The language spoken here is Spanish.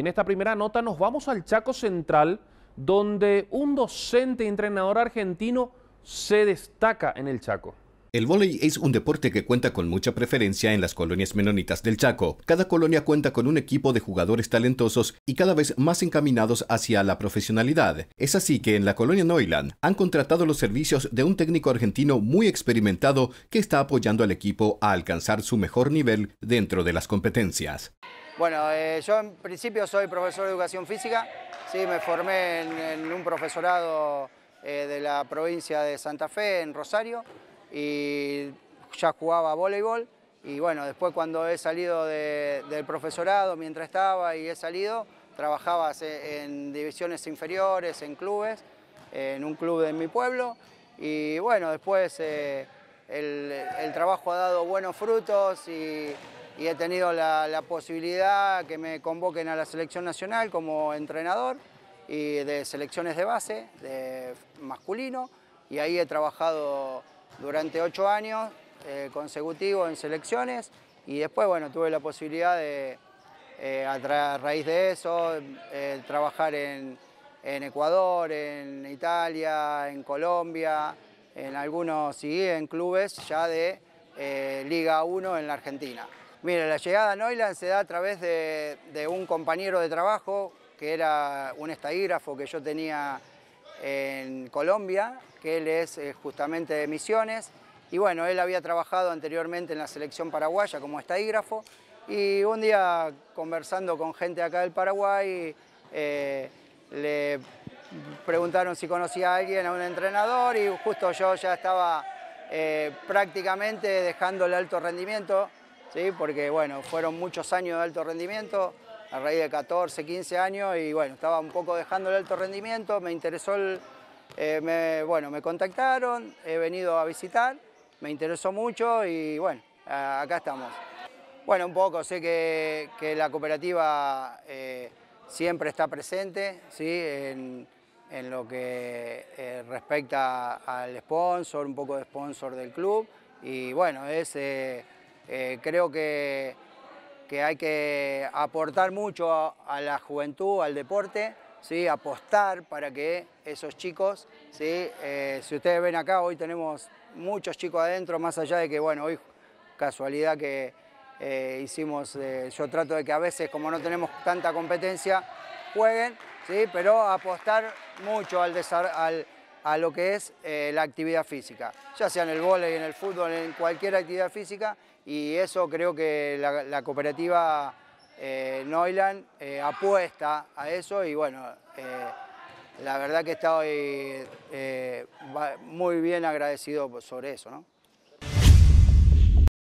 En esta primera nota nos vamos al Chaco Central, donde un docente entrenador argentino se destaca en el Chaco. El vóley es un deporte que cuenta con mucha preferencia en las colonias menonitas del Chaco. Cada colonia cuenta con un equipo de jugadores talentosos y cada vez más encaminados hacia la profesionalidad. Es así que en la colonia Noiland han contratado los servicios de un técnico argentino muy experimentado que está apoyando al equipo a alcanzar su mejor nivel dentro de las competencias. Bueno, eh, yo en principio soy profesor de educación física, sí, me formé en, un profesorado eh, de la provincia de Santa Fe, en Rosario, y ya jugaba voleibol. Y bueno, después cuando he salido del profesorado, mientras estaba y he salido, trabajaba eh, en divisiones inferiores, en clubes, en un club de mi pueblo. Y bueno, después el, el trabajo ha dado buenos frutos y y he tenido la, posibilidad que me convoquen a la selección nacional como entrenador y de selecciones de base, de masculino, y ahí he trabajado durante ocho años eh, consecutivos en selecciones y después, bueno, tuve la posibilidad de, eh, a, raíz de eso, eh, trabajar en, Ecuador, en Italia, en Colombia, en algunos, y en clubes ya de Liga 1 en la Argentina. Mira, la llegada a Noilan se da a través de, un compañero de trabajo que era un estadígrafo que yo tenía en Colombia, que él es eh, justamente de Misiones. Y bueno, él había trabajado anteriormente en la selección paraguaya como estadígrafo Y un día, conversando con gente acá del Paraguay, eh, le preguntaron si conocía a alguien, a un entrenador, y justo yo ya estaba eh, prácticamente dejando el alto rendimiento ¿sí? porque bueno, fueron muchos años de alto rendimiento, a raíz de 14, 15 años y bueno, estaba un poco dejando el alto rendimiento, me interesó eh, me, bueno, me contactaron, he venido a visitar, me interesó mucho y bueno, acá estamos. Bueno, un poco, sé que, la cooperativa eh, siempre está presente ¿sí? en, lo que eh, respecta al sponsor, un poco de sponsor del club y bueno, es... Eh, creo que, que, hay que aportar mucho a, la juventud, al deporte, ¿sí? apostar para que esos chicos, ¿sí? Eh, si ustedes ven acá, hoy tenemos muchos chicos adentro, más allá de que, bueno, hoy casualidad que eh, hicimos, yo trato de que a veces, como no tenemos tanta competencia, jueguen, ¿sí? pero apostar mucho al desarrollo a lo que es eh, la actividad física, ya sea en el vóley, en el fútbol, en cualquier actividad física, y eso creo que la, cooperativa eh, eh, apuesta a eso y bueno, eh, la verdad que estoy muy bien agradecido sobre eso. ¿no?